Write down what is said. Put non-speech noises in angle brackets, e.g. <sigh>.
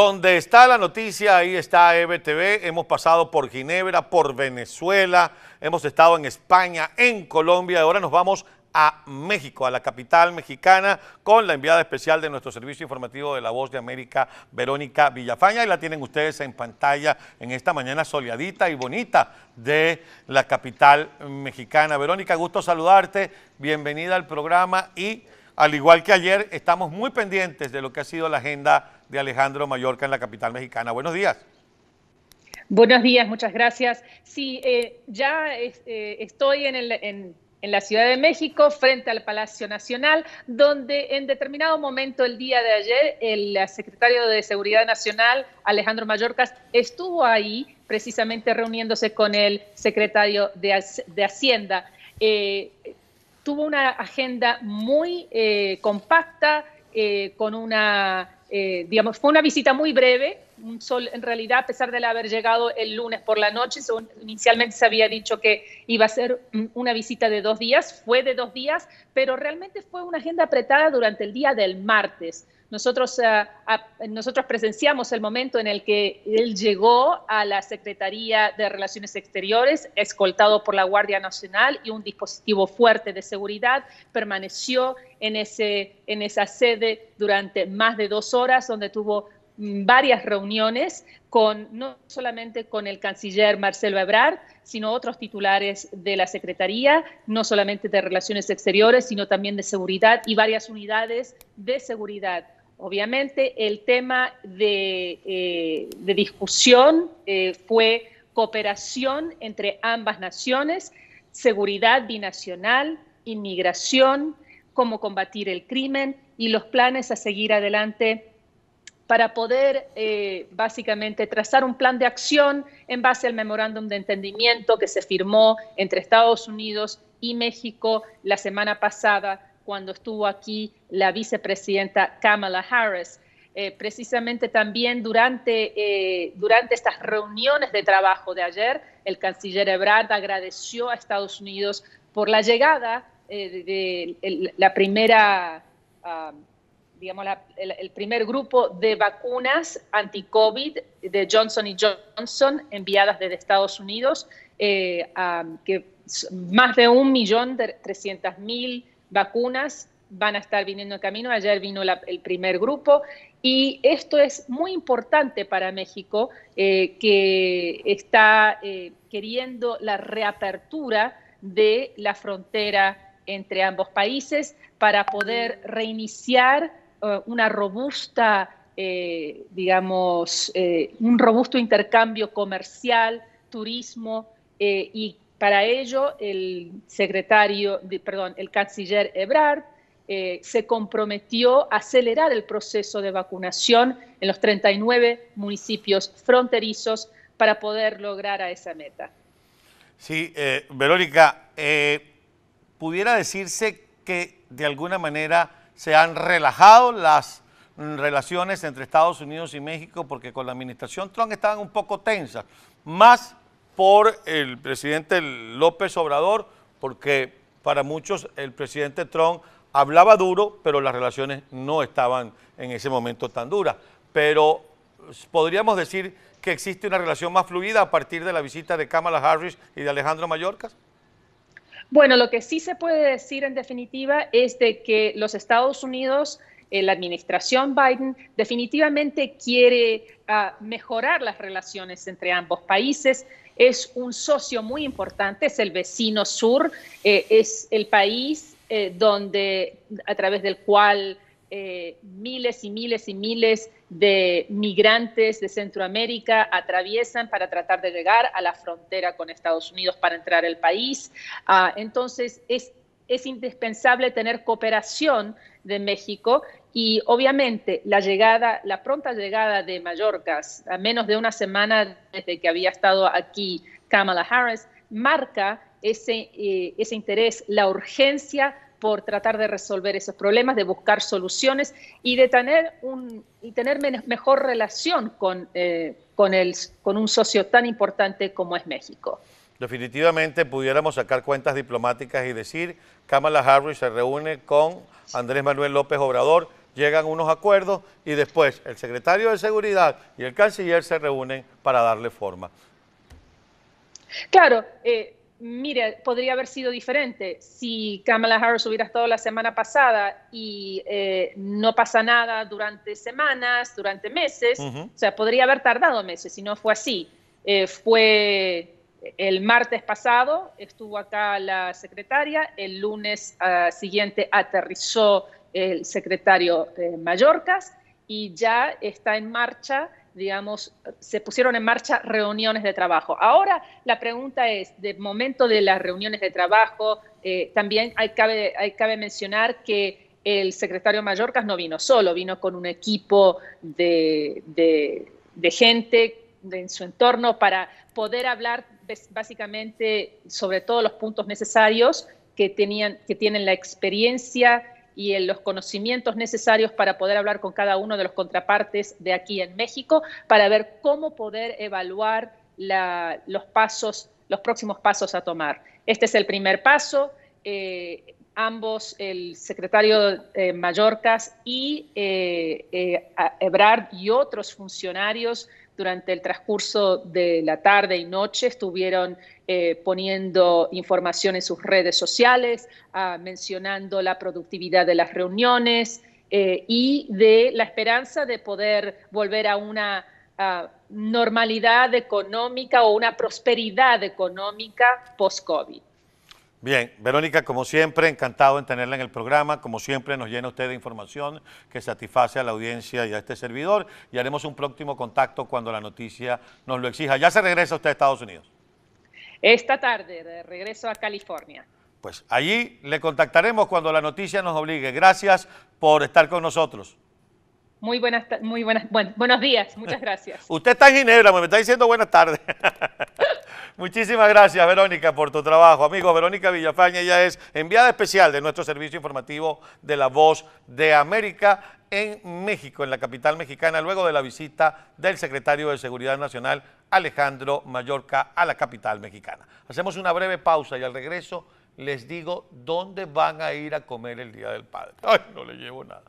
Donde está la noticia, ahí está EBTV. Hemos pasado por Ginebra, por Venezuela, hemos estado en España, en Colombia. Ahora nos vamos a México, a la capital mexicana, con la enviada especial de nuestro servicio informativo de La Voz de América, Verónica Villafaña. Y la tienen ustedes en pantalla en esta mañana soleadita y bonita de la capital mexicana. Verónica, gusto saludarte. Bienvenida al programa y, al igual que ayer, estamos muy pendientes de lo que ha sido la agenda de Alejandro Mallorca en la capital mexicana. Buenos días. Buenos días, muchas gracias. Sí, eh, ya eh, estoy en, la Ciudad de México, frente al Palacio Nacional, donde en determinado momento el día de ayer el secretario de Seguridad Nacional, Alejandro Mallorca, estuvo ahí precisamente reuniéndose con el secretario de, Hacienda. Eh, tuvo una agenda muy compacta, con una eh, fue una visita muy breve. Un sol, en realidad, a pesar de haber llegado el lunes por la noche, inicialmente se había dicho que iba a ser una visita de dos días, fue de dos días, pero realmente fue una agenda apretada durante el día del martes. Nosotros, eh, nosotros presenciamos el momento en el que él llegó a la Secretaría de Relaciones Exteriores, escoltado por la Guardia Nacional y un dispositivo fuerte de seguridad, permaneció en, ese, en esa sede durante más de dos horas, donde tuvo mm, varias reuniones con no solamente con el canciller Marcelo Ebrard, sino otros titulares de la Secretaría, no solamente de Relaciones Exteriores, sino también de Seguridad y varias unidades de seguridad. Obviamente el tema de, eh, discusión eh, fue cooperación entre ambas naciones, seguridad binacional, inmigración, cómo combatir el crimen y los planes a seguir adelante para poder eh, básicamente trazar un plan de acción en base al memorándum de entendimiento que se firmó entre Estados Unidos y México la semana pasada cuando estuvo aquí la vicepresidenta Kamala Harris. Eh, precisamente también durante, eh, durante estas reuniones de trabajo de ayer, el canciller Ebrard agradeció a Estados Unidos por la llegada eh, de, la primera, ah, digamos, el, primer grupo de vacunas anti-COVID de Johnson y Johnson enviadas desde Estados Unidos, ah, que más de un millón de trescientas mil vacunas van a estar viniendo en camino. Ayer vino el primer grupo y esto es muy importante para México, eh, que está eh, queriendo la reapertura de la frontera entre ambos países para poder reiniciar eh, una robusta, digamos, un robusto intercambio comercial, turismo y para ello, el secretario, perdón, el canciller Ebrard eh, se comprometió a acelerar el proceso de vacunación en los 39 municipios fronterizos para poder lograr a esa meta. Sí, eh, Verónica, eh, ¿pudiera decirse que de alguna manera se han relajado las relaciones entre Estados Unidos y México porque con la administración Trump estaban un poco tensas, más por el presidente López Obrador, porque para muchos el presidente Trump hablaba duro, pero las relaciones no estaban en ese momento tan duras. Pero podríamos decir que existe una relación más fluida a partir de la visita de Kamala Harris y de Alejandro Mallorcas. Bueno, lo que sí se puede decir en definitiva es de que los Estados Unidos eh, la administración Biden definitivamente quiere ah, mejorar las relaciones entre ambos países es un socio muy importante, es el vecino sur, eh, es el país eh, donde, a través del cual eh, miles y miles y miles de migrantes de Centroamérica atraviesan para tratar de llegar a la frontera con Estados Unidos para entrar al país. Ah, entonces, es es indispensable tener cooperación de México y obviamente la llegada, la pronta llegada de Mallorcas, a menos de una semana desde que había estado aquí Kamala Harris, marca eh, ese, interés, la urgencia por tratar de resolver esos problemas, de buscar soluciones y de tener, y tener mejor relación eh, con un socio tan importante como es México. Definitivamente pudiéramos sacar cuentas diplomáticas y decir, Kamala Harris se reúne con Andrés Manuel López Obrador, llegan unos acuerdos y después el secretario de Seguridad y el canciller se reúnen para darle forma. Claro, eh, mire, podría haber sido diferente si Kamala Harris hubiera estado la semana pasada y eh, no pasa nada durante semanas, durante meses, o sea, podría haber tardado meses si no fue así. Eh, fue el martes pasado estuvo acá la secretaria, el lunes ah, siguiente aterrizó el secretario Mallorcas y ya está en marcha, digamos, se pusieron en marcha reuniones de trabajo. Ahora la pregunta es, de momento de las reuniones de trabajo, eh, también hay, cabe, mencionar que el secretario Mallorcas no vino solo, vino con un equipo de, de, de gente en su entorno para poder hablar básicamente sobre todos los puntos necesarios que, tenían, que tienen la experiencia y los conocimientos necesarios para poder hablar con cada uno de los contrapartes de aquí en México para ver cómo poder evaluar los pasos, los próximos pasos a tomar. Este es el primer paso. Eh, ambos, el secretario eh, Mallorcas y eh, Ebrard y otros funcionarios durante el transcurso de la tarde y noche estuvieron eh, poniendo información en sus redes sociales, ah, mencionando la productividad de las reuniones eh, y de la esperanza de poder volver a una normalidad económica o una prosperidad económica post-COVID. Bien, Verónica, como siempre, encantado en tenerla en el programa. Como siempre, nos llena usted de información que satisface a la audiencia y a este servidor. Y haremos un próximo contacto cuando la noticia nos lo exija. ¿Ya se regresa usted a Estados Unidos? Esta tarde, de regreso a California. Pues allí le contactaremos cuando la noticia nos obligue. Gracias por estar con nosotros. Muy buenas, muy buenas, buenos días, muchas <laughs> gracias. usted está en Ginebra, me está diciendo buenas tardes. <laughs> Muchísimas gracias, Verónica, por tu trabajo. Amigos, Verónica Villafaña, ya es enviada especial de nuestro servicio informativo de La Voz de América en México, en la capital mexicana, luego de la visita del secretario de Seguridad Nacional, Alejandro Mallorca, a la capital mexicana. Hacemos una breve pausa y al regreso les digo dónde van a ir a comer el Día del Padre. Ay, no le llevo nada,